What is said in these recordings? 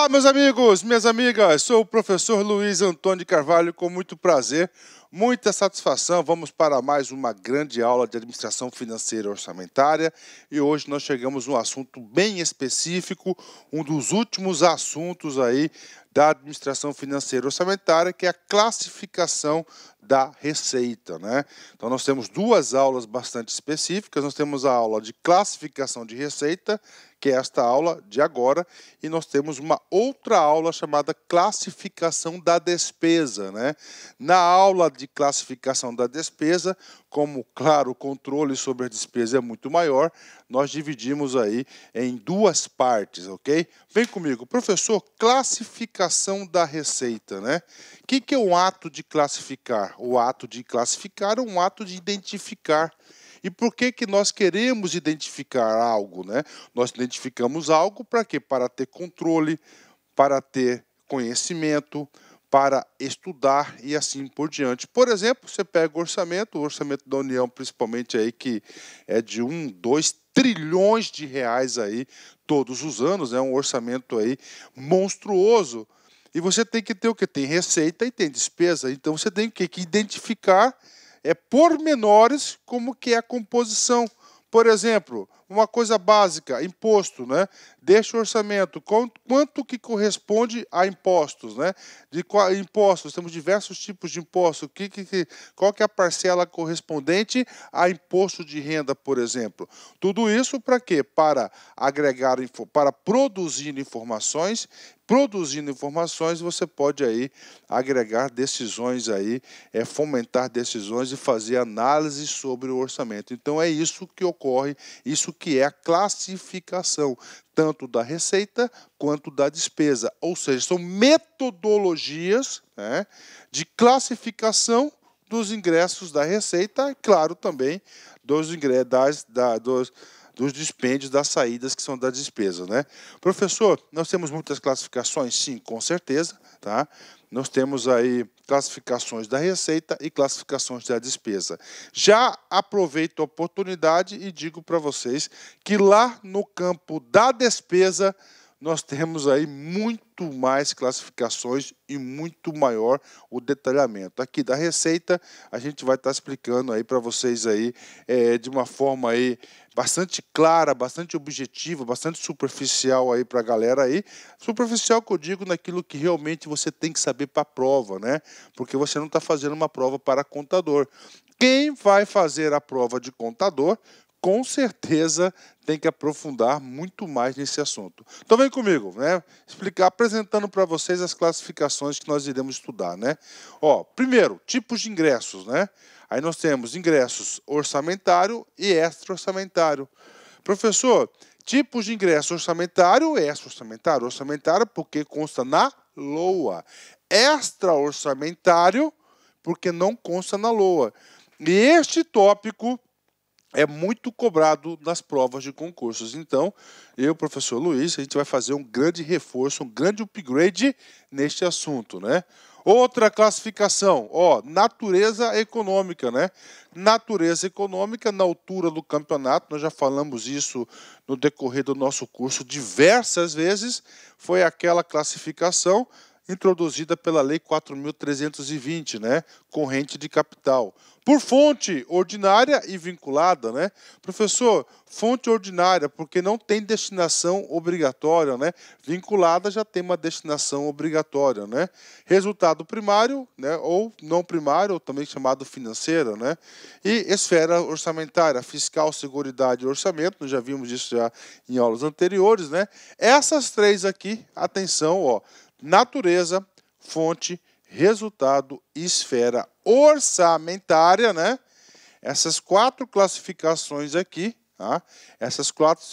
Olá, ah, meus amigos, minhas amigas, sou o professor Luiz Antônio Carvalho, com muito prazer, muita satisfação. Vamos para mais uma grande aula de administração financeira e orçamentária e hoje nós chegamos a um assunto bem específico, um dos últimos assuntos aí da administração financeira e orçamentária, que é a classificação da receita. Né? Então, nós temos duas aulas bastante específicas. Nós temos a aula de classificação de receita que é esta aula de agora, e nós temos uma outra aula chamada classificação da despesa, né? Na aula de classificação da despesa, como claro, o controle sobre a despesa é muito maior, nós dividimos aí em duas partes, OK? Vem comigo, professor, classificação da receita, né? O que, que é um ato de classificar? O ato de classificar é um ato de identificar e por que, que nós queremos identificar algo? Né? Nós identificamos algo para quê? Para ter controle, para ter conhecimento, para estudar e assim por diante. Por exemplo, você pega o orçamento, o orçamento da União, principalmente aí que é de um, dois trilhões de reais aí todos os anos, é né? um orçamento aí monstruoso. E você tem que ter o que tem receita e tem despesa. Então você tem que, que identificar é, pormenores como que é a composição. Por exemplo, uma coisa básica, imposto, né? Deixa o orçamento, quanto que corresponde a impostos, né? De impostos, temos diversos tipos de impostos, que, que, qual que é a parcela correspondente a imposto de renda, por exemplo. Tudo isso para quê? Para agregar, para produzir informações, produzindo informações, você pode aí agregar decisões aí, é, fomentar decisões e fazer análise sobre o orçamento. Então é isso que ocorre, isso que é a classificação, tanto da receita quanto da despesa. Ou seja, são metodologias né, de classificação dos ingressos da receita, e, claro, também dos ingressos da, dos, dos dispêndios das saídas que são das despesas, né? Professor, nós temos muitas classificações, sim, com certeza, tá? nós temos aí classificações da receita e classificações da despesa. Já aproveito a oportunidade e digo para vocês que lá no campo da despesa, nós temos aí muito mais classificações e muito maior o detalhamento. Aqui da receita, a gente vai estar explicando aí para vocês aí é, de uma forma aí bastante clara, bastante objetiva, bastante superficial aí para a galera aí. Superficial que eu digo naquilo que realmente você tem que saber para a prova, né? Porque você não está fazendo uma prova para contador. Quem vai fazer a prova de contador com certeza tem que aprofundar muito mais nesse assunto. Então vem comigo, né? Explicar, apresentando para vocês as classificações que nós iremos estudar, né? Ó, primeiro, tipos de ingressos, né? Aí nós temos ingressos orçamentário e extra-orçamentário. Professor, tipos de ingresso orçamentário e extra-orçamentário. Orçamentário porque consta na LOA. Extra-orçamentário porque não consta na LOA. E este tópico é muito cobrado nas provas de concursos. Então, eu, professor Luiz, a gente vai fazer um grande reforço, um grande upgrade neste assunto, né? Outra classificação, ó, natureza econômica, né? Natureza econômica na altura do campeonato, nós já falamos isso no decorrer do nosso curso diversas vezes, foi aquela classificação introduzida pela Lei 4.320, né, corrente de capital. Por fonte ordinária e vinculada, né? Professor, fonte ordinária, porque não tem destinação obrigatória, né? Vinculada já tem uma destinação obrigatória, né? Resultado primário, né, ou não primário, ou também chamado financeira, né? E esfera orçamentária, fiscal, seguridade e orçamento, nós já vimos isso já em aulas anteriores, né? Essas três aqui, atenção, ó, natureza, fonte, resultado e esfera orçamentária, né? Essas quatro classificações aqui, tá? essas quatro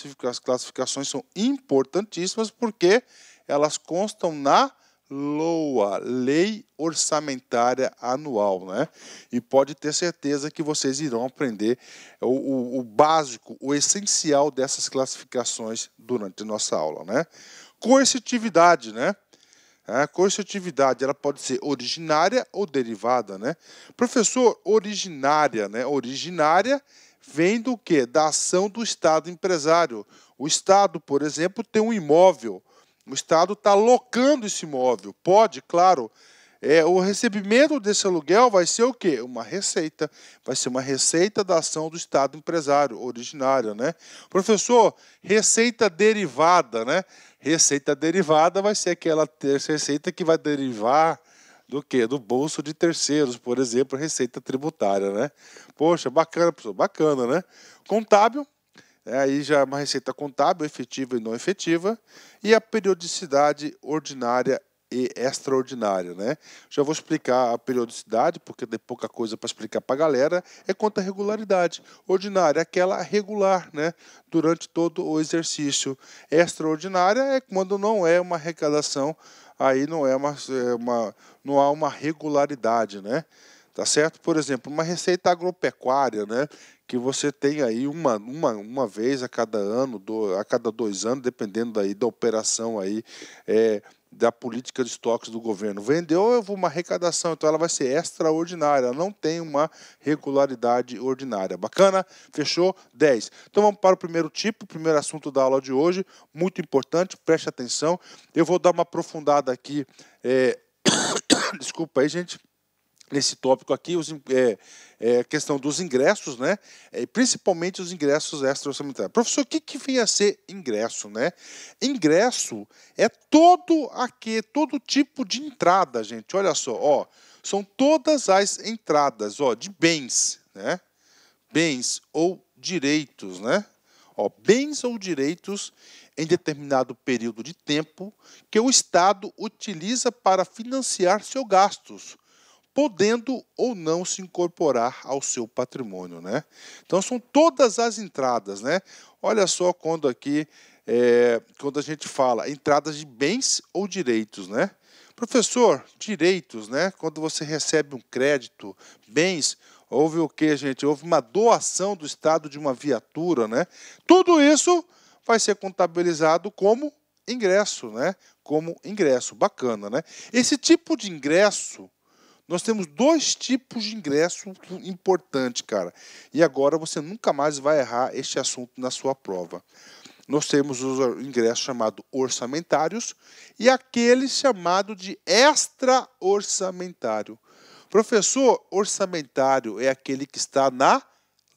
classificações são importantíssimas porque elas constam na LOA, Lei Orçamentária Anual, né? E pode ter certeza que vocês irão aprender o, o, o básico, o essencial dessas classificações durante nossa aula, né? Coercitividade, né? A coercitividade ela pode ser originária ou derivada, né? Professor, originária, né? Originária vem do que? Da ação do Estado empresário. O Estado, por exemplo, tem um imóvel. O Estado está locando esse imóvel. Pode, claro. É, o recebimento desse aluguel vai ser o quê? Uma receita. Vai ser uma receita da ação do Estado empresário, originária, né? Professor, receita derivada, né? Receita derivada vai ser aquela receita que vai derivar do que do bolso de terceiros, por exemplo, receita tributária, né? Poxa, bacana, pessoal, bacana, né? Contábil, né? aí já é uma receita contábil efetiva e não efetiva e a periodicidade ordinária e extraordinária, né? Já vou explicar a periodicidade, porque tem pouca coisa para explicar para a galera, é quanto à regularidade. Ordinária, é aquela regular, né? Durante todo o exercício. Extraordinária é quando não é uma arrecadação, aí não é uma, é uma não há uma regularidade, né? Tá certo? Por exemplo, uma receita agropecuária, né? que você tem aí uma, uma, uma vez a cada ano, do, a cada dois anos, dependendo aí da operação aí, é, da política de estoques do governo. Vendeu uma arrecadação, então ela vai ser extraordinária, não tem uma regularidade ordinária. Bacana? Fechou? 10. Então vamos para o primeiro tipo, o primeiro assunto da aula de hoje, muito importante, preste atenção. Eu vou dar uma aprofundada aqui. É... Desculpa aí, gente nesse tópico aqui, a é, é, questão dos ingressos, né? É, e principalmente os ingressos extra-orçamentários. Professor, o que, que vem a ser ingresso, né? Ingresso é todo aqui, todo tipo de entrada, gente. Olha só, ó, são todas as entradas, ó, de bens, né? Bens ou direitos, né? Ó, bens ou direitos em determinado período de tempo que o Estado utiliza para financiar seus gastos podendo ou não se incorporar ao seu patrimônio, né? Então são todas as entradas, né? Olha só quando aqui é, quando a gente fala entradas de bens ou direitos, né? Professor, direitos, né? Quando você recebe um crédito, bens, houve o que, gente? Houve uma doação do Estado de uma viatura, né? Tudo isso vai ser contabilizado como ingresso, né? Como ingresso, bacana, né? Esse tipo de ingresso nós temos dois tipos de ingresso importante, cara. E agora você nunca mais vai errar este assunto na sua prova. Nós temos os ingressos chamados orçamentários e aquele chamado de extra-orçamentário. Professor, orçamentário é aquele que está na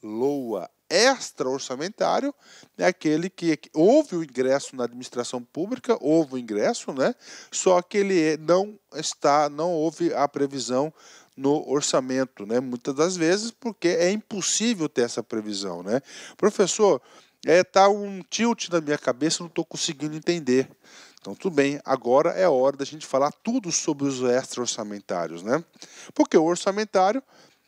LOA, extra-orçamentário é aquele que houve o ingresso na administração pública, houve o ingresso, né? Só que ele não está, não houve a previsão no orçamento, né? Muitas das vezes porque é impossível ter essa previsão, né? Professor, é tá um tilt na minha cabeça, não estou conseguindo entender. Então, tudo bem, agora é hora da gente falar tudo sobre os extra-orçamentários, né? Porque o orçamentário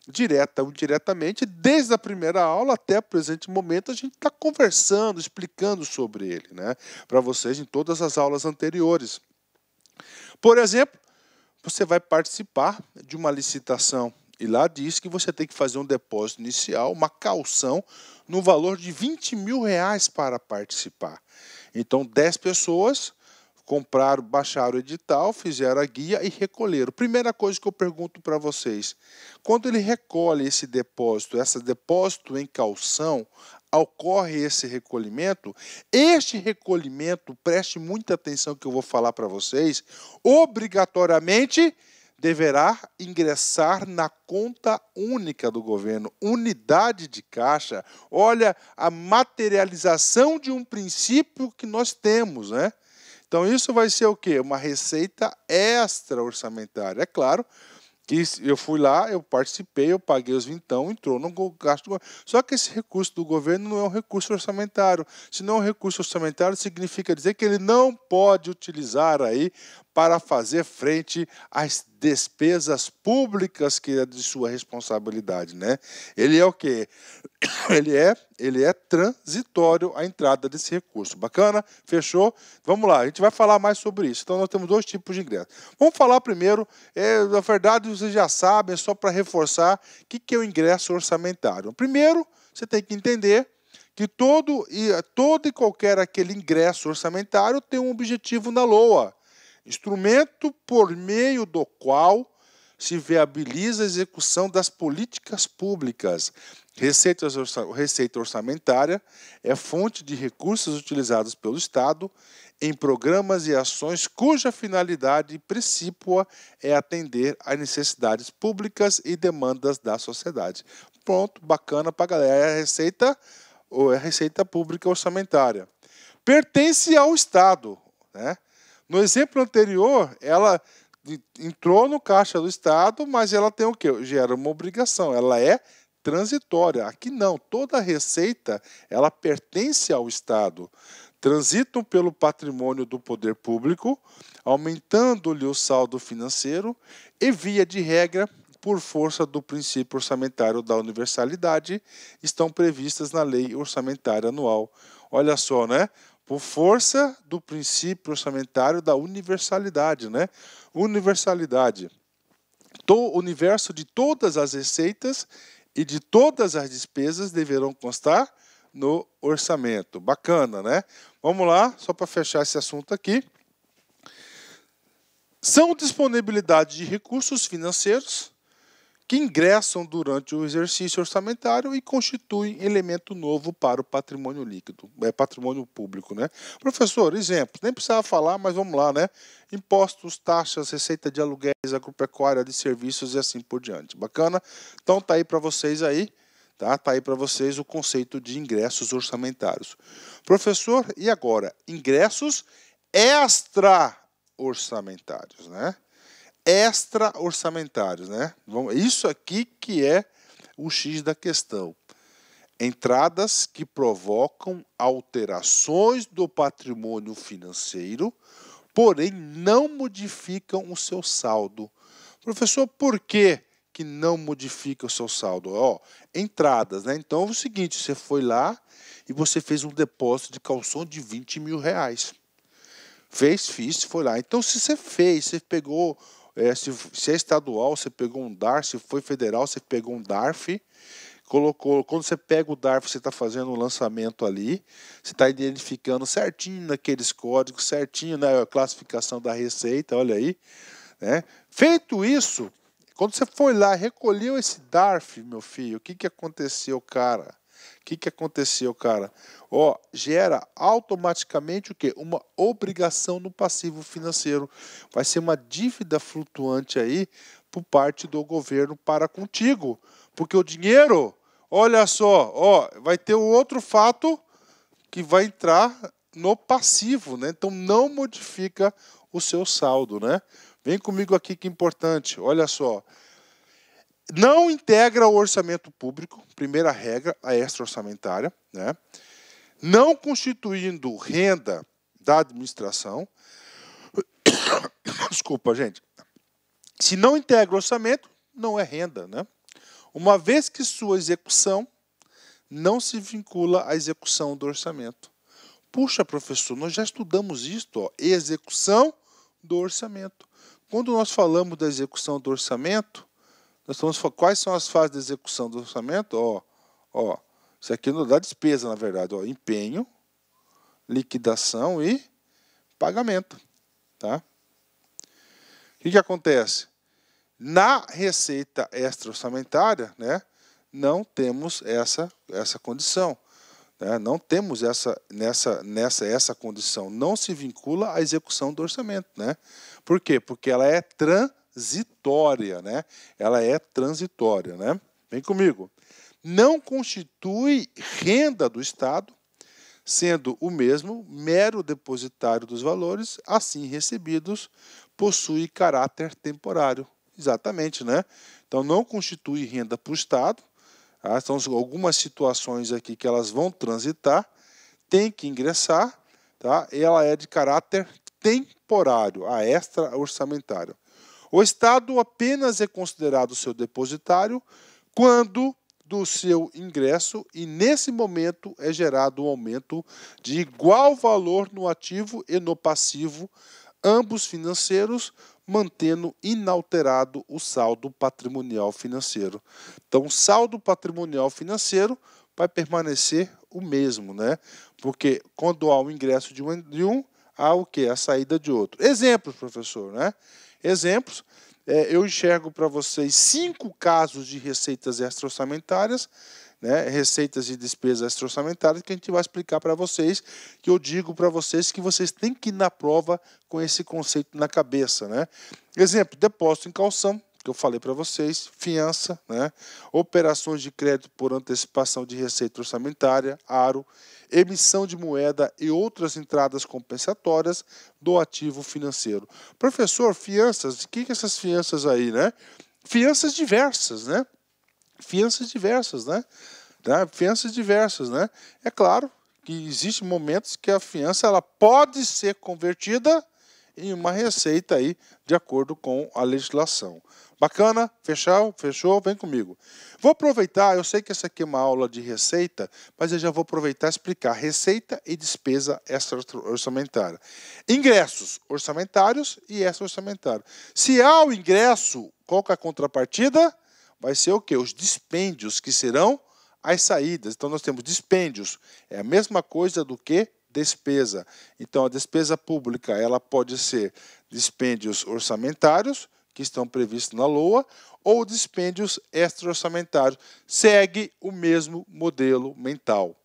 direta ou indiretamente, desde a primeira aula até o presente momento, a gente está conversando, explicando sobre ele, né? Para vocês em todas as aulas anteriores. Por exemplo, você vai participar de uma licitação e lá diz que você tem que fazer um depósito inicial, uma calção, no valor de 20 mil reais para participar. Então, 10 pessoas compraram, baixaram o edital, fizeram a guia e recolheram. Primeira coisa que eu pergunto para vocês: quando ele recolhe esse depósito, esse depósito em calção, ocorre esse recolhimento? Este recolhimento, preste muita atenção que eu vou falar para vocês, obrigatoriamente deverá ingressar na conta única do governo, unidade de caixa. Olha a materialização de um princípio que nós temos, né? Então, isso vai ser o quê? Uma receita extra orçamentária. É claro que eu fui lá, eu participei, eu paguei os vintão, entrou no gasto do governo. Só que esse recurso do governo não é um recurso orçamentário. Se não é um recurso orçamentário, significa dizer que ele não pode utilizar aí para fazer frente às despesas públicas que é de sua responsabilidade, né? Ele é o quê? Ele é, ele é transitório a entrada desse recurso. Bacana? Fechou? Vamos lá, a gente vai falar mais sobre isso. Então nós temos dois tipos de ingresso. Vamos falar primeiro, é, na verdade vocês já sabem, é só para reforçar, o que, que é o ingresso orçamentário. Primeiro, você tem que entender que todo e todo e qualquer aquele ingresso orçamentário tem um objetivo na LOA instrumento por meio do qual se viabiliza a execução das políticas públicas. Receita, receita orçamentária é fonte de recursos utilizados pelo Estado em programas e ações cuja finalidade principal é atender às necessidades públicas e demandas da sociedade. Pronto, bacana para galera. É a receita ou é a receita pública orçamentária. Pertence ao Estado, né? No exemplo anterior, ela entrou no caixa do Estado, mas ela tem o que? Gera uma obrigação, ela é transitória. Aqui não, toda receita ela pertence ao Estado. Transitam pelo patrimônio do poder público, aumentando-lhe o saldo financeiro e, via de regra, por força do princípio orçamentário da universalidade, estão previstas na Lei Orçamentária Anual. Olha só, né? por força do princípio orçamentário da universalidade, né? Universalidade. O universo de todas as receitas e de todas as despesas deverão constar no orçamento. Bacana, né? Vamos lá, só para fechar esse assunto aqui. São disponibilidade de recursos financeiros que ingressam durante o exercício orçamentário e constituem elemento novo para o patrimônio líquido, é patrimônio público, né? Professor, exemplo, nem precisava falar, mas vamos lá, né? Impostos, taxas, receita de aluguéis, agropecuária, de serviços e assim por diante. Bacana? Então tá aí para vocês aí, tá? Tá aí para vocês o conceito de ingressos orçamentários. Professor, e agora? Ingressos extra orçamentários, né? extra-orçamentários. Né? Isso aqui que é o X da questão. Entradas que provocam alterações do patrimônio financeiro, porém não modificam o seu saldo. Professor, por que, que não modifica o seu saldo? Ó, entradas, né? Então é o seguinte: você foi lá e você fez um depósito de calção de 20 mil reais. Fez, fiz, foi lá. Então, se você fez, você pegou é, se, se é estadual, você pegou um DARF, se foi federal, você pegou um DARF colocou. Quando você pega o DARF, você está fazendo o um lançamento ali, você está identificando certinho naqueles códigos, certinho na né, classificação da receita, olha aí. Né? Feito isso, quando você foi lá, recolheu esse DARF, meu filho, o que, que aconteceu, cara? O que, que aconteceu, cara? Ó, gera automaticamente o quê? Uma obrigação no passivo financeiro. Vai ser uma dívida flutuante aí por parte do governo para contigo. Porque o dinheiro, olha só, ó, vai ter um outro fato que vai entrar no passivo, né? Então não modifica o seu saldo, né? Vem comigo aqui que é importante. Olha só, não integra o orçamento público, primeira regra, a extra-orçamentária, né? não constituindo renda da administração. Desculpa, gente. Se não integra o orçamento, não é renda, né? Uma vez que sua execução não se vincula à execução do orçamento. Puxa, professor, nós já estudamos isto, ó, execução do orçamento. Quando nós falamos da execução do orçamento, nós estamos quais são as fases de execução do orçamento? Ó, ó, isso aqui não dá despesa, na verdade. Ó, empenho, liquidação e pagamento. Tá? O que, que acontece? Na receita extra-orçamentária, né, não temos essa, essa condição. Né? Não temos essa, nessa, nessa, essa condição. Não se vincula à execução do orçamento. Né? Por quê? Porque ela é trans transitória, né? Ela é transitória, né? Vem comigo. Não constitui renda do Estado, sendo o mesmo mero depositário dos valores assim recebidos, possui caráter temporário. Exatamente, né? Então não constitui renda para o Estado. Tá? São algumas situações aqui que elas vão transitar, tem que ingressar, tá? Ela é de caráter temporário, a extra orçamentário. O Estado apenas é considerado seu depositário quando do seu ingresso e nesse momento é gerado um aumento de igual valor no ativo e no passivo, ambos financeiros, mantendo inalterado o saldo patrimonial financeiro. Então, o saldo patrimonial financeiro vai permanecer o mesmo, né? Porque quando há o ingresso de um, de um há o que? A saída de outro. Exemplos, professor, né? exemplos. É, eu enxergo para vocês cinco casos de receitas extra-orçamentárias, né, receitas e despesas extra-orçamentárias, que a gente vai explicar para vocês, que eu digo para vocês que vocês têm que ir na prova com esse conceito na cabeça. Né? Exemplo, depósito em calção, que eu falei para vocês, fiança, né, operações de crédito por antecipação de receita orçamentária, ARO, emissão de moeda e outras entradas compensatórias do ativo financeiro. Professor, fianças, o que, que essas fianças aí, né? Fianças diversas, né? Fianças diversas, né? né? Fianças diversas, né? É claro que existem momentos que a fiança ela pode ser convertida em uma receita aí de acordo com a legislação. Bacana? Fechou? Fechou? Vem comigo. Vou aproveitar, eu sei que essa aqui é uma aula de receita, mas eu já vou aproveitar e explicar receita e despesa extra orçamentária. Ingressos orçamentários e extra orçamentário. Se há o ingresso, qual que é a contrapartida? Vai ser o quê? Os dispêndios que serão as saídas. Então nós temos dispêndios. É a mesma coisa do que despesa. Então, a despesa pública ela pode ser dispêndios orçamentários, que estão previstos na LOA, ou dispêndios extra-orçamentários. Segue o mesmo modelo mental.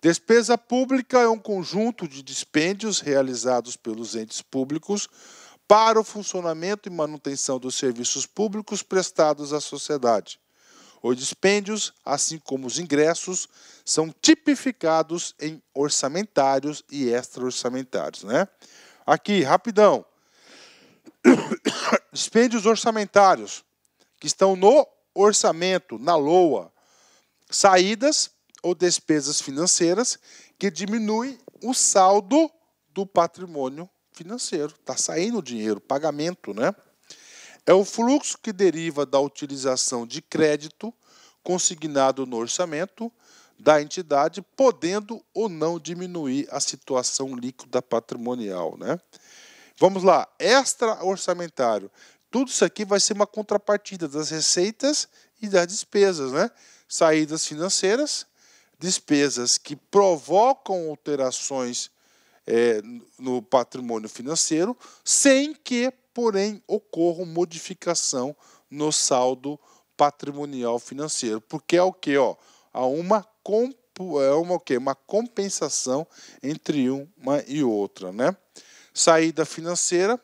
Despesa pública é um conjunto de dispêndios realizados pelos entes públicos para o funcionamento e manutenção dos serviços públicos prestados à sociedade. Os dispêndios, assim como os ingressos, são tipificados em orçamentários e extra-orçamentários. Né? Aqui, rapidão. dispêndios orçamentários, que estão no orçamento, na LOA. Saídas ou despesas financeiras que diminuem o saldo do patrimônio financeiro. Está saindo o dinheiro, pagamento, né? É o fluxo que deriva da utilização de crédito consignado no orçamento da entidade, podendo ou não diminuir a situação líquida patrimonial. Né? Vamos lá, extra orçamentário. Tudo isso aqui vai ser uma contrapartida das receitas e das despesas, né? Saídas financeiras, despesas que provocam alterações é, no patrimônio financeiro, sem que porém ocorra modificação no saldo patrimonial financeiro, porque é o que, ó, há uma é uma o que, uma compensação entre uma e outra, né? Saída financeira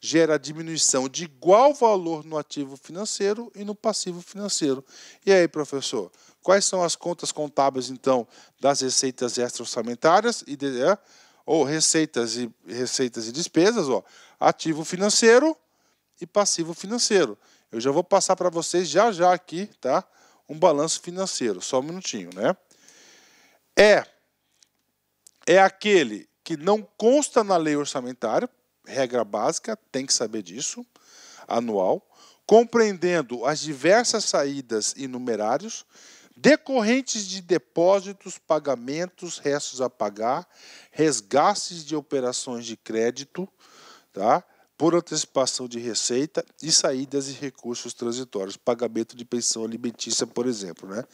gera diminuição de igual valor no ativo financeiro e no passivo financeiro. E aí, professor, quais são as contas contábeis então das receitas extra-orçamentárias e de, é, ou receitas e receitas e despesas, ó? ativo financeiro e passivo financeiro. Eu já vou passar para vocês já já aqui, tá? Um balanço financeiro, só um minutinho, né? É é aquele que não consta na lei orçamentária, regra básica, tem que saber disso, anual, compreendendo as diversas saídas e numerários decorrentes de depósitos, pagamentos, restos a pagar, resgates de operações de crédito, tá? por antecipação de receita e saídas e recursos transitórios, pagamento de pensão alimentícia, por exemplo. Né?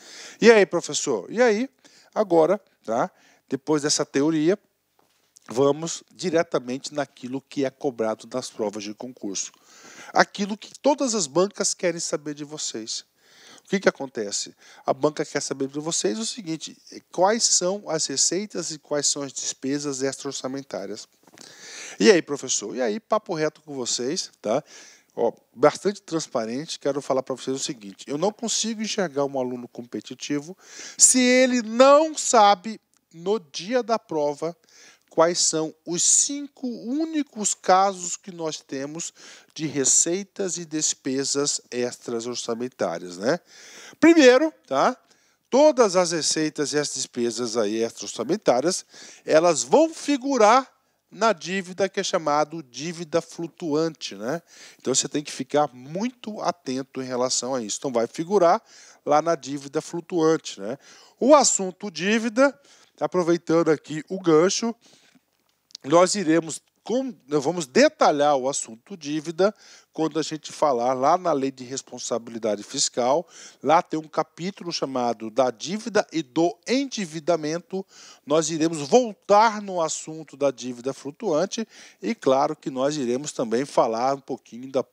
E aí, professor? E aí, agora, tá? depois dessa teoria, vamos diretamente naquilo que é cobrado nas provas de concurso. Aquilo que todas as bancas querem saber de vocês. O que, que acontece? A banca quer saber de vocês o seguinte: quais são as receitas e quais são as despesas extra-orçamentárias. E aí, professor? E aí, papo reto com vocês, tá? Ó, bastante transparente, quero falar para vocês o seguinte: eu não consigo enxergar um aluno competitivo se ele não sabe, no dia da prova, quais são os cinco únicos casos que nós temos de receitas e despesas extras orçamentárias, né? Primeiro, tá? Todas as receitas e as despesas aí extra orçamentárias, elas vão figurar na dívida que é chamado dívida flutuante, né? Então você tem que ficar muito atento em relação a isso. Então vai figurar lá na dívida flutuante, né? O assunto dívida, aproveitando aqui o gancho, nós iremos com, vamos detalhar o assunto dívida quando a gente falar lá na lei de responsabilidade fiscal, lá tem um capítulo chamado da dívida e do endividamento. Nós iremos voltar no assunto da dívida flutuante e, claro, que nós iremos também falar um pouquinho da,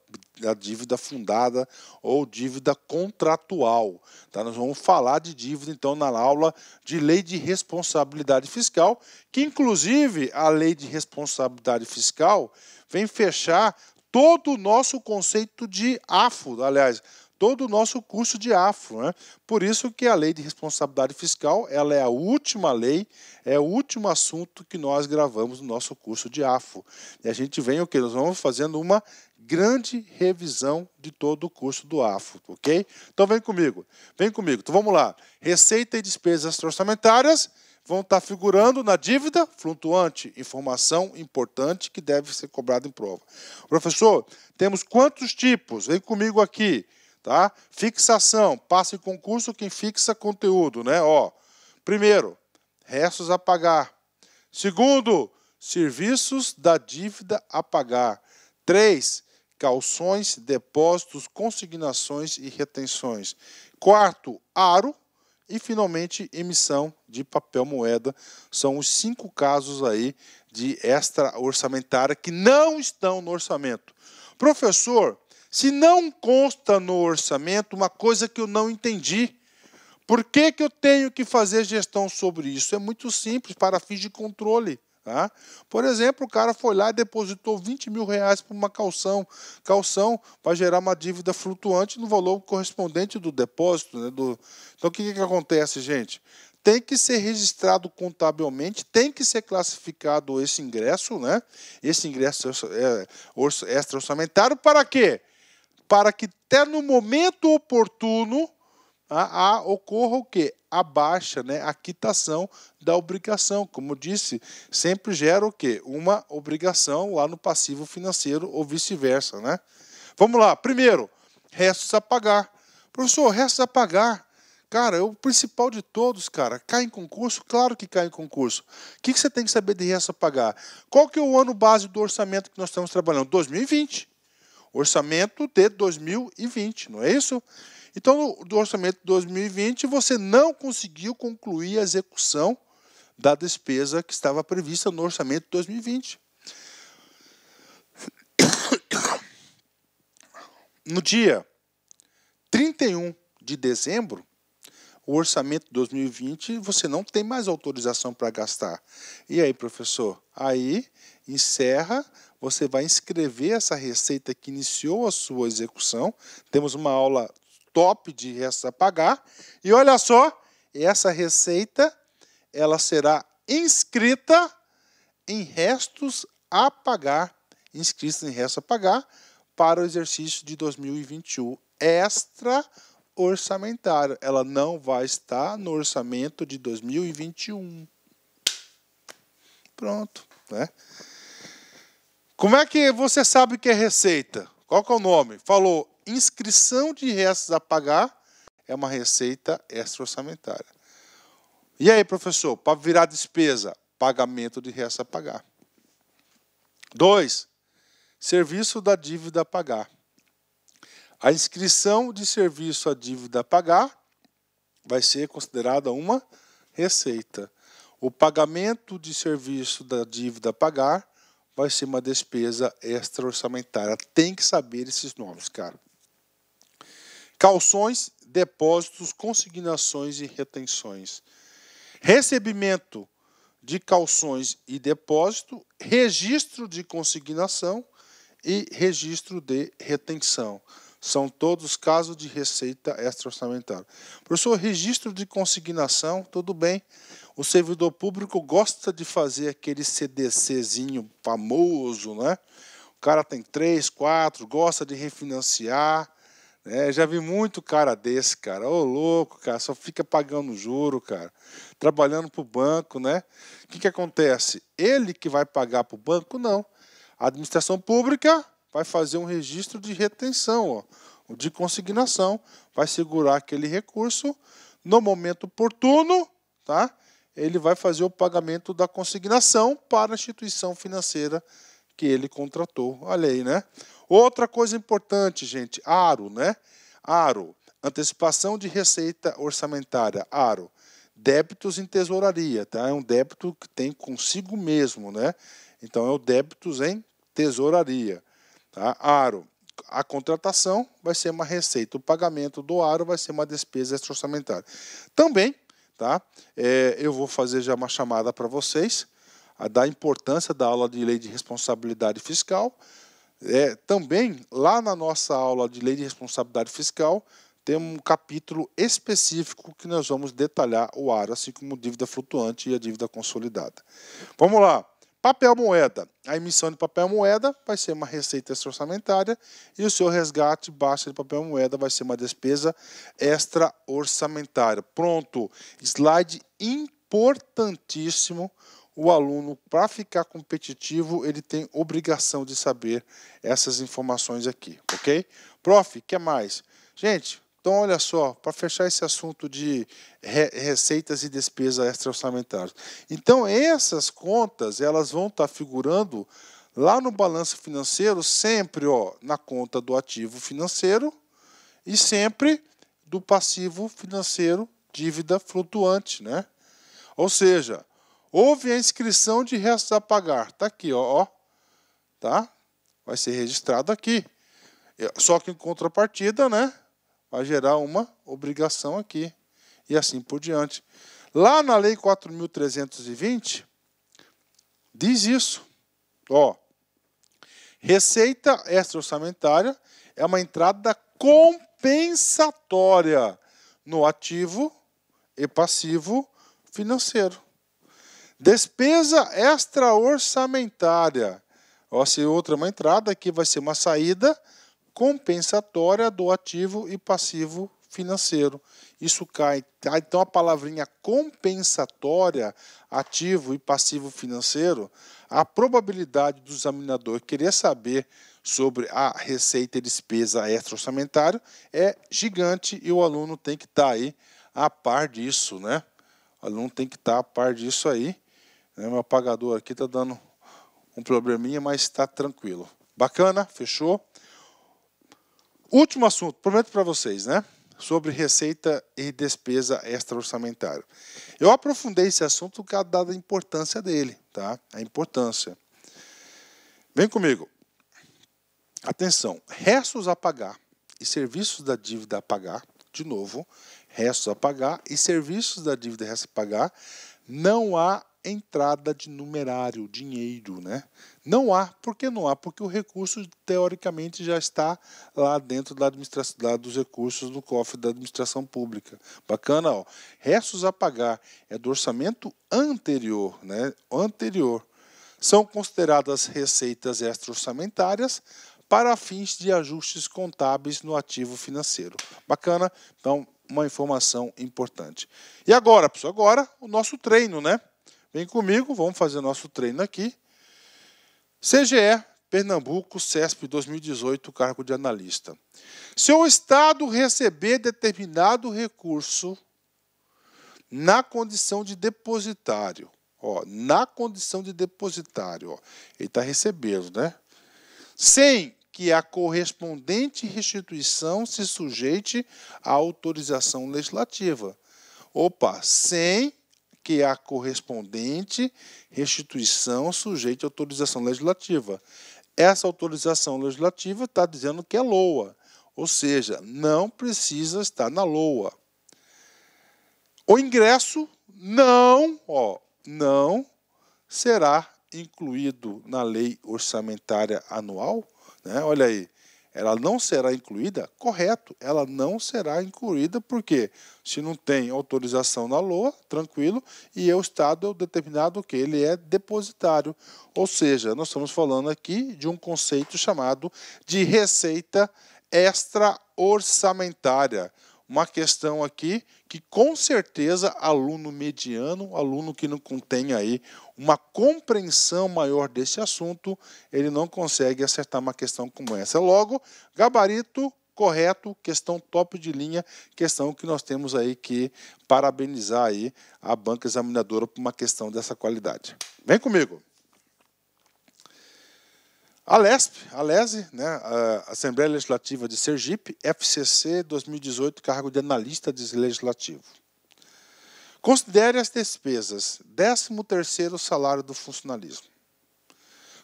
da dívida fundada ou dívida contratual. Tá? Nós vamos falar de dívida, então, na aula de lei de responsabilidade fiscal, que, inclusive, a lei de responsabilidade fiscal vem fechar todo o nosso conceito de AFO, aliás, todo o nosso curso de AFO. Né? Por isso que a lei de responsabilidade fiscal ela é a última lei, é o último assunto que nós gravamos no nosso curso de AFO. E a gente vem o que? Nós vamos fazendo uma grande revisão de todo o curso do AFO, ok? Então vem comigo, vem comigo. Então vamos lá. Receita e despesas orçamentárias vão estar figurando na dívida flutuante, informação importante que deve ser cobrada em prova. Professor, temos quantos tipos? Vem comigo aqui, tá? Fixação, passa em concurso quem fixa conteúdo, né? Ó, primeiro, restos a pagar. Segundo, serviços da dívida a pagar. Três, calções, depósitos, consignações e retenções. Quarto, aro, e finalmente, emissão de papel moeda. São os cinco casos aí de extra orçamentária que não estão no orçamento. Professor, se não consta no orçamento, uma coisa que eu não entendi. Por que, que eu tenho que fazer gestão sobre isso? É muito simples, para fins de controle. Tá? Por exemplo, o cara foi lá e depositou 20 mil reais para uma calção. Calção vai gerar uma dívida flutuante no valor correspondente do depósito. Né? Do... Então, o que, que acontece, gente? Tem que ser registrado contabilmente, tem que ser classificado esse ingresso, né? esse ingresso é é extra-orçamentário, para quê? Para que até no momento oportuno a, a, ocorra o quê? A baixa, né? a quitação da obrigação. Como disse, sempre gera o quê? Uma obrigação lá no passivo financeiro ou vice-versa. Né? Vamos lá, primeiro, restos a pagar. Professor, restos a pagar. Cara, é o principal de todos, cara. Cai em concurso? Claro que cai em concurso. O que, que você tem que saber de restos a pagar? Qual que é o ano base do orçamento que nós estamos trabalhando? 2020. Orçamento de 2020, não é isso? Então, do orçamento de 2020, você não conseguiu concluir a execução da despesa que estava prevista no orçamento de 2020. No dia 31 de dezembro, o orçamento de 2020 você não tem mais autorização para gastar. E aí, professor? Aí encerra, você vai inscrever essa receita que iniciou a sua execução. Temos uma aula top de restos a pagar. E olha só, essa receita ela será inscrita em restos a pagar, inscrita em restos a pagar para o exercício de 2021 extra orçamentário. Ela não vai estar no orçamento de 2021. Pronto, né? Como é que você sabe que é receita? Qual que é o nome? Falou inscrição de restos a pagar é uma receita extra-orçamentária. E aí, professor, para virar despesa, pagamento de restos a pagar. Dois, serviço da dívida a pagar. A inscrição de serviço à dívida a pagar vai ser considerada uma receita. O pagamento de serviço da dívida a pagar vai ser uma despesa extra-orçamentária. Tem que saber esses nomes, cara. Calções, depósitos, consignações e retenções. Recebimento de calções e depósito, registro de consignação e registro de retenção. São todos casos de receita extra-orçamentária. Professor, registro de consignação, tudo bem. O servidor público gosta de fazer aquele CDCzinho famoso, né? O cara tem três, quatro, gosta de refinanciar, é, já vi muito cara desse, cara. Ô, louco, cara, só fica pagando juro, cara. Trabalhando pro banco, né? O que, que acontece? Ele que vai pagar pro banco? Não. A administração pública vai fazer um registro de retenção, ó, de consignação. Vai segurar aquele recurso. No momento oportuno, tá? Ele vai fazer o pagamento da consignação para a instituição financeira que ele contratou. Olha aí, né? Outra coisa importante, gente, ARO, né? ARO, antecipação de receita orçamentária, ARO. Débitos em tesouraria, tá? É um débito que tem consigo mesmo, né? Então é o débitos em tesouraria, tá? ARO. A contratação vai ser uma receita, o pagamento do ARO vai ser uma despesa extra-orçamentária. Também, tá? É, eu vou fazer já uma chamada para vocês a da importância da aula de lei de responsabilidade fiscal é, também, lá na nossa aula de Lei de Responsabilidade Fiscal, tem um capítulo específico que nós vamos detalhar o ar, assim como dívida flutuante e a dívida consolidada. Vamos lá. Papel moeda. A emissão de papel moeda vai ser uma receita extra-orçamentária e o seu resgate baixa de papel moeda vai ser uma despesa extra-orçamentária. Pronto. Slide importantíssimo o aluno, para ficar competitivo, ele tem obrigação de saber essas informações aqui, ok? Prof, que mais? Gente, então olha só, para fechar esse assunto de re receitas e despesas extra-orçamentárias. Então essas contas, elas vão estar tá figurando lá no balanço financeiro, sempre ó, na conta do ativo financeiro e sempre do passivo financeiro, dívida flutuante, né? Ou seja, Houve a inscrição de restos a pagar. Está aqui, ó, ó, Tá? Vai ser registrado aqui. É, só que em contrapartida, né? Vai gerar uma obrigação aqui. E assim por diante. Lá na Lei 4.320, diz isso. Ó, receita extra-orçamentária é uma entrada compensatória no ativo e passivo financeiro. Despesa extraorçamentária. Ou se outra uma entrada, aqui vai ser uma saída compensatória do ativo e passivo financeiro. Isso cai. Tá? Então a palavrinha compensatória, ativo e passivo financeiro, a probabilidade do examinador querer saber sobre a receita e despesa extra-orçamentária é gigante e o aluno tem que estar tá aí a par disso, né? O aluno tem que estar tá a par disso aí né, meu apagador aqui está dando um probleminha, mas está tranquilo. Bacana? Fechou? Último assunto, prometo para vocês, né? Sobre receita e despesa extra-orçamentária. Eu aprofundei esse assunto dado a importância dele, tá? A importância. Vem comigo. Atenção, restos a pagar e serviços da dívida a pagar, de novo, restos a pagar e serviços da dívida a pagar, não há entrada de numerário, dinheiro, né? Não há, porque não há? Porque o recurso teoricamente já está lá dentro da administração, lá dos recursos do cofre da administração pública. Bacana, ó. Restos a pagar é do orçamento anterior, né? Anterior. São consideradas receitas extra-orçamentárias para fins de ajustes contábeis no ativo financeiro. Bacana? Então, uma informação importante. E agora, pessoal, agora o nosso treino, né? Vem comigo, vamos fazer nosso treino aqui. CGE, Pernambuco, CESP 2018, cargo de analista. Se o Estado receber determinado recurso na condição de depositário, ó, na condição de depositário, ó, ele está recebendo, né? Sem que a correspondente restituição se sujeite à autorização legislativa. Opa, sem que a correspondente restituição sujeita à autorização legislativa. Essa autorização legislativa está dizendo que é LOA, ou seja, não precisa estar na LOA. O ingresso não, ó, não será incluído na lei orçamentária anual. Né? Olha aí, ela não será incluída, correto, ela não será incluída porque se não tem autorização na LOA, tranquilo, e é o Estado é determinado que ele é depositário. Ou seja, nós estamos falando aqui de um conceito chamado de receita extra orçamentária uma questão aqui que com certeza aluno mediano, aluno que não tem aí uma compreensão maior desse assunto, ele não consegue acertar uma questão como essa. Logo, gabarito correto, questão top de linha, questão que nós temos aí que parabenizar aí a banca examinadora por uma questão dessa qualidade. Vem comigo. A LESP, a LESE, né, a Assembleia Legislativa de Sergipe, FCC 2018, cargo de analista legislativo. Considere as despesas: 13º salário do funcionalismo.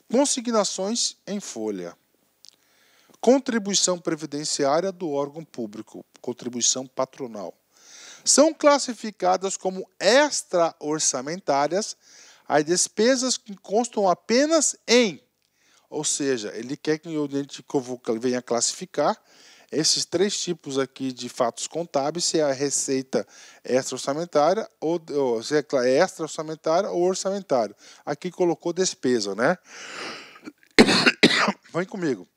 Consignações em folha. Contribuição previdenciária do órgão público, contribuição patronal. São classificadas como extra-orçamentárias as despesas que constam apenas em ou seja, ele quer que o identificador venha classificar esses três tipos aqui de fatos contábeis, se é a receita extra-orçamentária ou, ou se é, é extra-orçamentária ou orçamentário. Aqui colocou despesa, né? Vem comigo.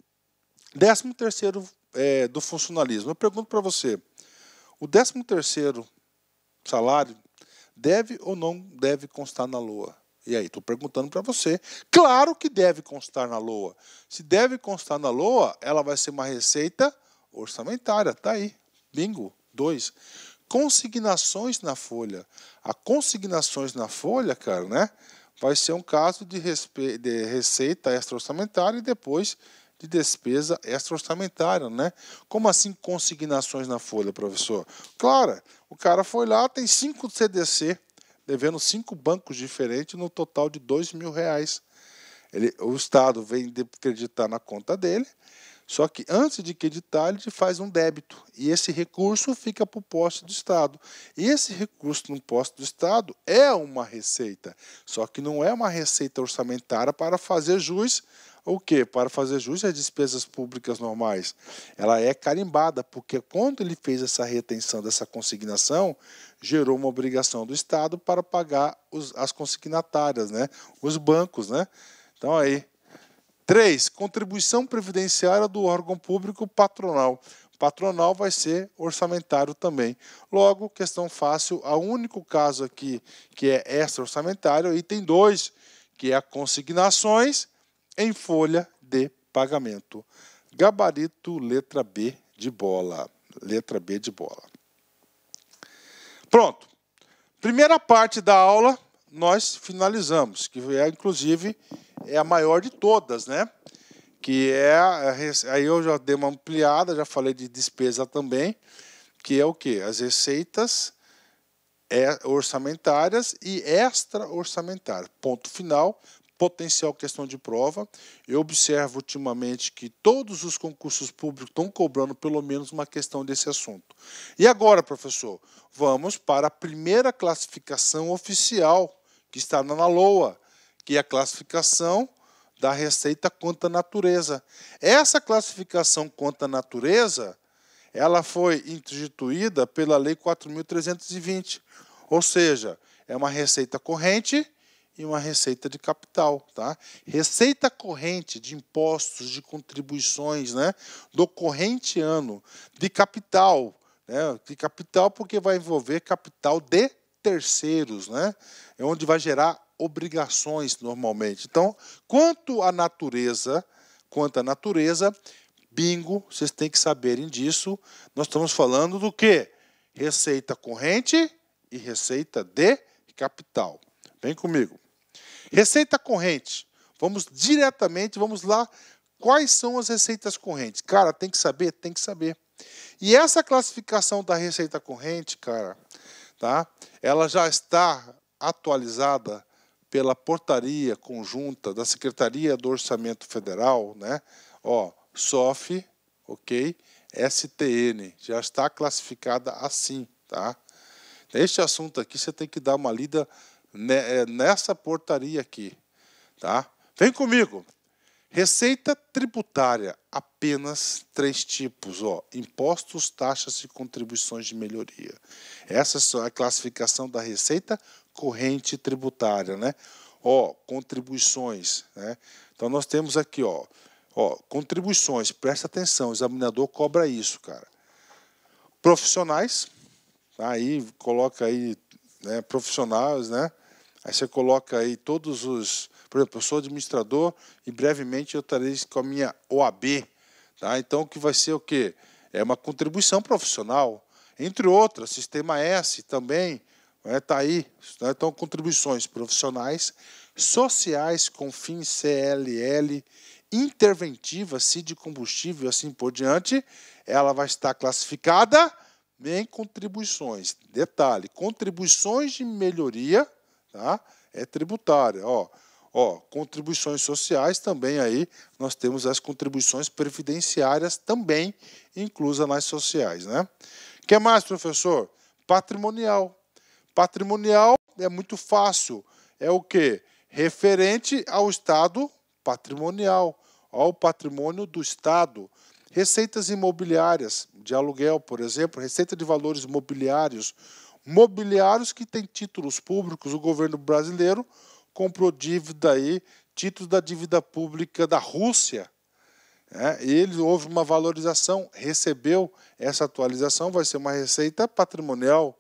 Décimo terceiro é, do funcionalismo. Eu pergunto para você, o décimo terceiro salário deve ou não deve constar na LOA? E aí, estou perguntando para você. Claro que deve constar na LOA. Se deve constar na LOA, ela vai ser uma receita orçamentária. Está aí. Bingo. Dois. Consignações na folha. A consignações na folha, cara, né? Vai ser um caso de, de receita extra-orçamentária e depois de despesa extra-orçamentária, né? Como assim consignações na folha, professor? Claro, o cara foi lá, tem cinco CDC devendo cinco bancos diferentes no total de dois mil reais. Ele, o Estado vem acreditar na conta dele, só que antes de creditar, ele faz um débito. E esse recurso fica para o posto do Estado. E esse recurso no posto do Estado é uma receita. Só que não é uma receita orçamentária para fazer jus o que? Para fazer jus às despesas públicas normais. Ela é carimbada, porque quando ele fez essa retenção dessa consignação, gerou uma obrigação do Estado para pagar os, as consignatárias, né? os bancos. Né? Então, aí. Três, contribuição previdenciária do órgão público patronal patronal vai ser orçamentário também. Logo, questão fácil, o único caso aqui que é extra-orçamentário, item 2, que é a consignações, em folha de pagamento. Gabarito letra B de bola. Letra B de bola. Pronto. Primeira parte da aula nós finalizamos, que é inclusive é a maior de todas, né? Que é aí eu já dei uma ampliada, já falei de despesa também, que é o que as receitas é orçamentárias e extra orçamentárias. Ponto final potencial questão de prova. Eu observo ultimamente que todos os concursos públicos estão cobrando pelo menos uma questão desse assunto. E agora, professor, vamos para a primeira classificação oficial que está na LOA, que é a classificação da Receita Conta Natureza. Essa classificação Conta Natureza, ela foi instituída pela Lei 4.320, ou seja, é uma receita corrente e uma receita de capital, tá? Receita corrente de impostos, de contribuições, né, do corrente ano, de capital, né, de capital porque vai envolver capital de terceiros, né? É onde vai gerar obrigações normalmente. Então, quanto à natureza, quanto à natureza, bingo, vocês têm que saberem disso. Nós estamos falando do que? Receita corrente e receita de capital. Vem comigo. Receita corrente. Vamos diretamente, vamos lá. Quais são as receitas correntes? Cara, tem que saber, tem que saber. E essa classificação da receita corrente, cara, tá? Ela já está atualizada pela portaria conjunta da Secretaria do Orçamento Federal, né? Ó, SOF, OK? STN, já está classificada assim, tá? Este assunto aqui você tem que dar uma lida é, nessa portaria aqui, tá? Vem comigo. Receita tributária, apenas três tipos, ó: impostos, taxas e contribuições de melhoria. Essa é a classificação da receita corrente tributária, né? Ó, contribuições, né? Então nós temos aqui, ó, ó, contribuições, presta atenção, o examinador cobra isso, cara. Profissionais, tá? aí coloca aí, né, profissionais, né? Aí você coloca aí todos os. Por exemplo, eu sou administrador e brevemente eu estarei com a minha OAB. Tá? Então, o que vai ser o quê? É uma contribuição profissional. Entre outras, Sistema S também está né, tá aí. Né? Então, contribuições profissionais, sociais com fim CLL, interventiva, CID combustível assim por diante, ela vai estar classificada em contribuições. Detalhe, contribuições de melhoria tá? É tributária, ó. Ó, contribuições sociais também aí, nós temos as contribuições previdenciárias também inclusa nas sociais, né? O que mais, professor? Patrimonial. Patrimonial é muito fácil. É o que? Referente ao estado patrimonial, ao patrimônio do estado. Receitas imobiliárias de aluguel, por exemplo, receita de valores imobiliários mobiliários que têm títulos públicos. O governo brasileiro comprou dívida aí, títulos da dívida pública da Rússia. É, ele houve uma valorização, recebeu essa atualização, vai ser uma receita patrimonial.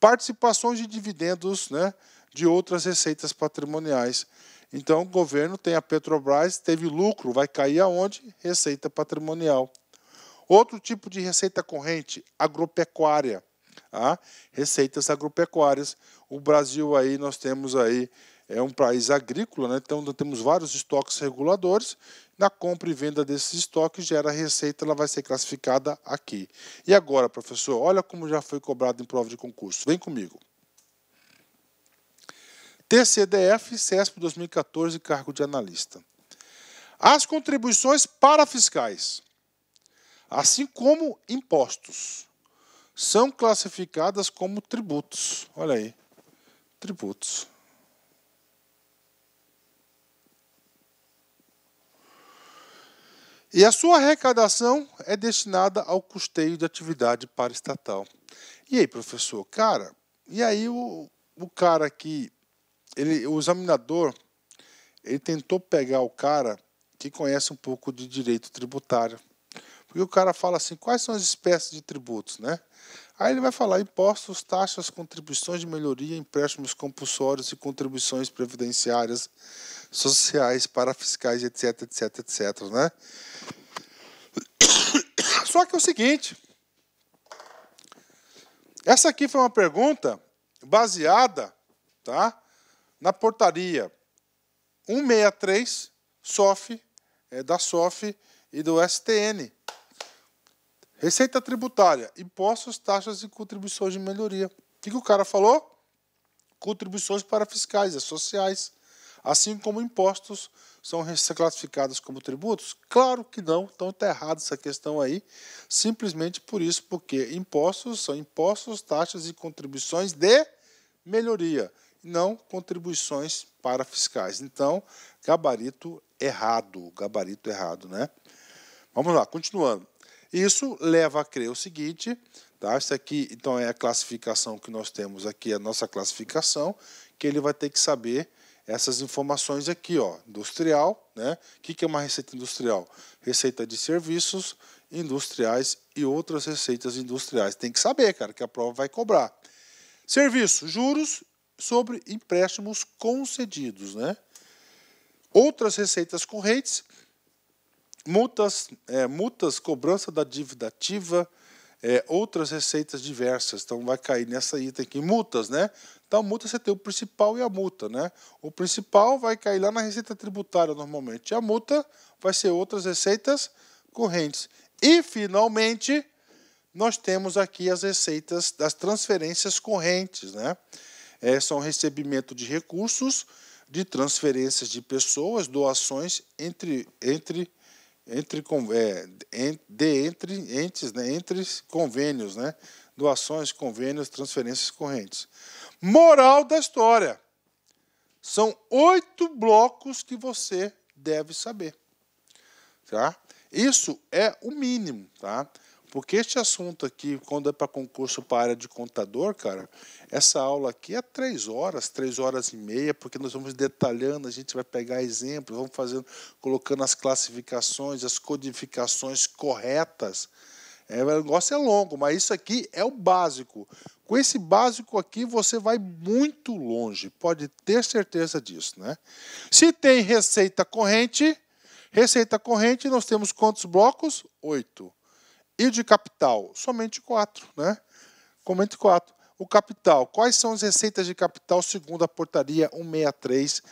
Participações de dividendos né, de outras receitas patrimoniais. Então, o governo tem a Petrobras, teve lucro, vai cair aonde? Receita patrimonial. Outro tipo de receita corrente, agropecuária a receitas agropecuárias. O Brasil aí nós temos aí é um país agrícola, né? então temos vários estoques reguladores. Na compra e venda desses estoques gera receita, ela vai ser classificada aqui. E agora, professor, olha como já foi cobrado em prova de concurso. Vem comigo. TCDF, CESP 2014, cargo de analista. As contribuições parafiscais, assim como impostos, são classificadas como tributos. Olha aí, tributos. E a sua arrecadação é destinada ao custeio de atividade paraestatal. E aí, professor, cara, e aí o, o cara que, ele, o examinador, ele tentou pegar o cara que conhece um pouco de direito tributário. Porque o cara fala assim, quais são as espécies de tributos, né? Aí ele vai falar impostos, taxas, contribuições de melhoria, empréstimos compulsórios e contribuições previdenciárias, sociais, parafiscais, etc, etc, etc, né? Só que é o seguinte, essa aqui foi uma pergunta baseada, tá? Na portaria 163 SOF é, da SOF e do STN, Receita tributária, impostos, taxas e contribuições de melhoria. O que, que o cara falou? Contribuições para fiscais e sociais, assim como impostos são classificados como tributos? Claro que não, então está errado essa questão aí, simplesmente por isso, porque impostos são impostos, taxas e contribuições de melhoria, não contribuições para fiscais. Então, gabarito errado, gabarito errado, né? Vamos lá, continuando. Isso leva a crer o seguinte, tá? Isso aqui, então, é a classificação que nós temos aqui, a nossa classificação, que ele vai ter que saber essas informações aqui, ó, industrial, né? O que, é uma receita industrial? Receita de serviços industriais e outras receitas industriais. Tem que saber, cara, que a prova vai cobrar. Serviço, juros sobre empréstimos concedidos, né? Outras receitas correntes multas, é, multas, cobrança da dívida ativa, é, outras receitas diversas. Então vai cair nessa item aqui, multas, né? Então multa você tem o principal e a multa, né? O principal vai cair lá na receita tributária normalmente. E a multa vai ser outras receitas correntes. E finalmente nós temos aqui as receitas das transferências correntes, né? É, são recebimento de recursos, de transferências de pessoas, doações entre entre entre, é, de entre entes, né, entre convênios, né, doações, convênios, transferências correntes. Moral da história. São oito blocos que você deve saber. Tá? Isso é o mínimo. Tá? Porque este assunto aqui, quando é para concurso para área de contador, cara, essa aula aqui é três horas, três horas e meia, porque nós vamos detalhando, a gente vai pegar exemplos, vamos fazendo, colocando as classificações, as codificações corretas. É, o negócio é longo, mas isso aqui é o básico. Com esse básico aqui, você vai muito longe, pode ter certeza disso, né? Se tem receita corrente, receita corrente, nós temos quantos blocos? Oito e de capital? Somente quatro, né? Comente quatro. O capital, quais são as receitas de capital segundo a portaria 163?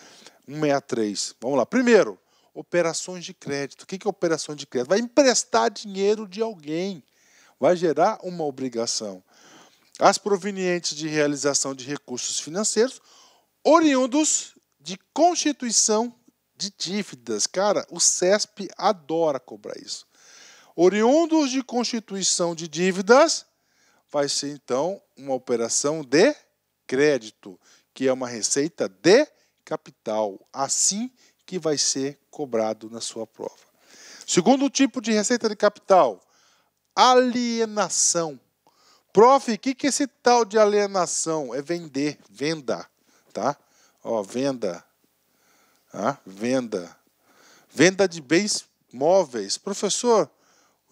163. Vamos lá. Primeiro, operações de crédito. O que é operação de crédito? Vai emprestar dinheiro de alguém, vai gerar uma obrigação. As provenientes de realização de recursos financeiros oriundos de constituição de dívidas. Cara, o CESP adora cobrar isso oriundos de constituição de dívidas, vai ser então uma operação de crédito, que é uma receita de capital, assim que vai ser cobrado na sua prova. Segundo tipo de receita de capital, alienação. Prof, o que, que é esse tal de alienação? É vender, venda, tá? Ó, venda, ah, venda, venda de bens móveis. Professor,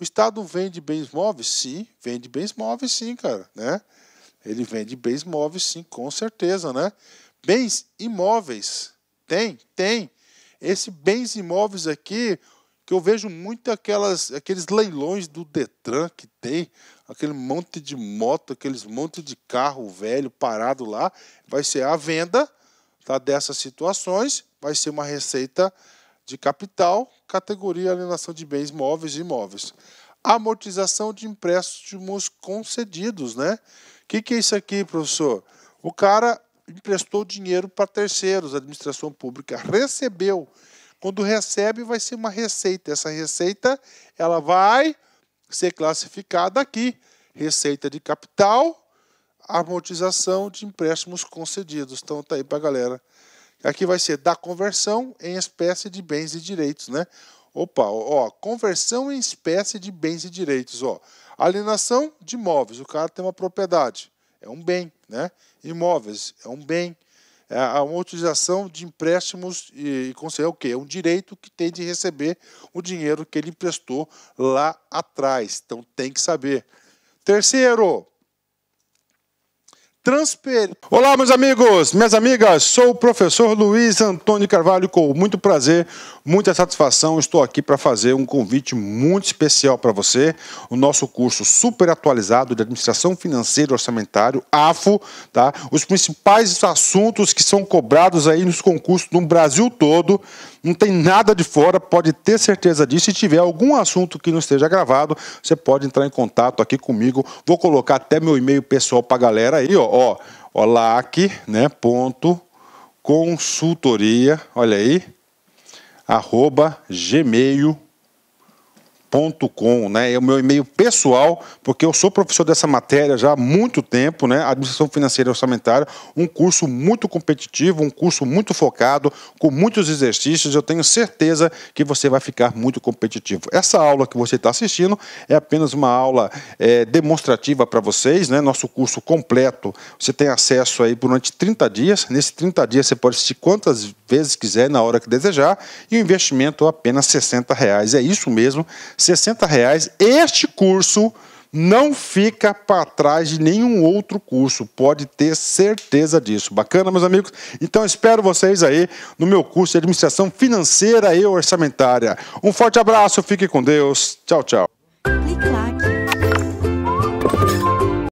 o Estado vende bens móveis? Sim, vende bens móveis, sim, cara, né? Ele vende bens móveis, sim, com certeza, né? Bens imóveis. Tem, tem. Esse bens imóveis aqui, que eu vejo muito aquelas, aqueles leilões do Detran que tem, aquele monte de moto, aqueles monte de carro velho parado lá, vai ser a venda tá, dessas situações, vai ser uma receita de capital categoria alienação de bens móveis e imóveis. Amortização de empréstimos concedidos, né? O que, que é isso aqui, professor? O cara emprestou dinheiro para terceiros, a administração pública recebeu. Quando recebe, vai ser uma receita. Essa receita ela vai ser classificada aqui: receita de capital, amortização de empréstimos concedidos. Então tá aí para galera Aqui vai ser da conversão em espécie de bens e direitos, né? Opa, ó, conversão em espécie de bens e direitos, ó. Alienação de imóveis, o cara tem uma propriedade, é um bem, né? Imóveis é um bem. A é, uma utilização de empréstimos e, e conselho é o quê? É um direito que tem de receber o dinheiro que ele emprestou lá atrás. Então tem que saber. Terceiro, transferir. Olá, meus amigos, minhas amigas, sou o professor Luiz Antônio Carvalho, com muito prazer, muita satisfação. Estou aqui para fazer um convite muito especial para você, o nosso curso super atualizado de administração financeira e orçamentário, AFO, tá? Os principais assuntos que são cobrados aí nos concursos no Brasil todo, não tem nada de fora, pode ter certeza disso. Se tiver algum assunto que não esteja gravado, você pode entrar em contato aqui comigo. Vou colocar até meu e-mail pessoal para a galera aí, ó, ó, ó lac, né, ponto consultoria, olha aí, arroba gmail.com com, né? É o meu e-mail pessoal, porque eu sou professor dessa matéria já há muito tempo, né? Administração Financeira e Orçamentária, um curso muito competitivo, um curso muito focado, com muitos exercícios. Eu tenho certeza que você vai ficar muito competitivo. Essa aula que você está assistindo é apenas uma aula é, demonstrativa para vocês, né? Nosso curso completo, você tem acesso aí durante 30 dias. Nesses 30 dias você pode assistir quantas vezes quiser, na hora que desejar, e o investimento apenas 60 reais. É isso mesmo, 60 reais. Este curso não fica para trás de nenhum outro curso, pode ter certeza disso. Bacana, meus amigos? Então espero vocês aí no meu curso de administração financeira e orçamentária. Um forte abraço, fique com Deus. Tchau, tchau.